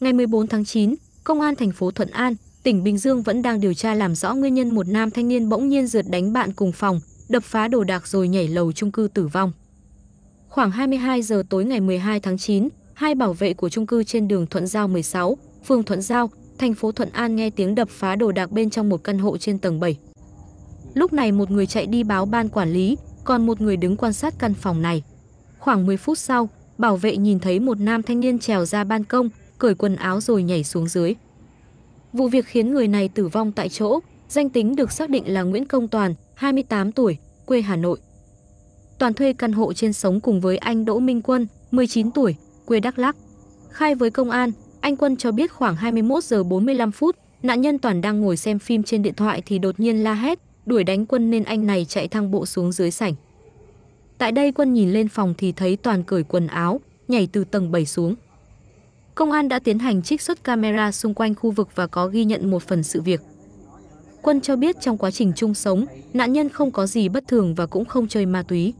ngày 14 tháng 9, Công an thành phố Thuận An, tỉnh Bình Dương vẫn đang điều tra làm rõ nguyên nhân một nam thanh niên bỗng nhiên rượt đánh bạn cùng phòng, đập phá đồ đạc rồi nhảy lầu chung cư tử vong. Khoảng 22 giờ tối ngày 12 tháng 9, hai bảo vệ của chung cư trên đường Thuận Giao 16, phường Thuận Giao, thành phố Thuận An nghe tiếng đập phá đồ đạc bên trong một căn hộ trên tầng 7. Lúc này một người chạy đi báo ban quản lý, còn một người đứng quan sát căn phòng này. Khoảng 10 phút sau, bảo vệ nhìn thấy một nam thanh niên trèo ra ban công, cởi quần áo rồi nhảy xuống dưới. Vụ việc khiến người này tử vong tại chỗ, danh tính được xác định là Nguyễn Công Toàn, 28 tuổi, quê Hà Nội. Toàn thuê căn hộ trên sống cùng với anh Đỗ Minh Quân, 19 tuổi, quê Đắk Lắk. Khai với công an, anh Quân cho biết khoảng 21 giờ 45 phút, nạn nhân Toàn đang ngồi xem phim trên điện thoại thì đột nhiên la hét, đuổi đánh Quân nên anh này chạy thang bộ xuống dưới sảnh. Tại đây Quân nhìn lên phòng thì thấy Toàn cởi quần áo, nhảy từ tầng 7 xuống công an đã tiến hành trích xuất camera xung quanh khu vực và có ghi nhận một phần sự việc. Quân cho biết trong quá trình chung sống, nạn nhân không có gì bất thường và cũng không chơi ma túy.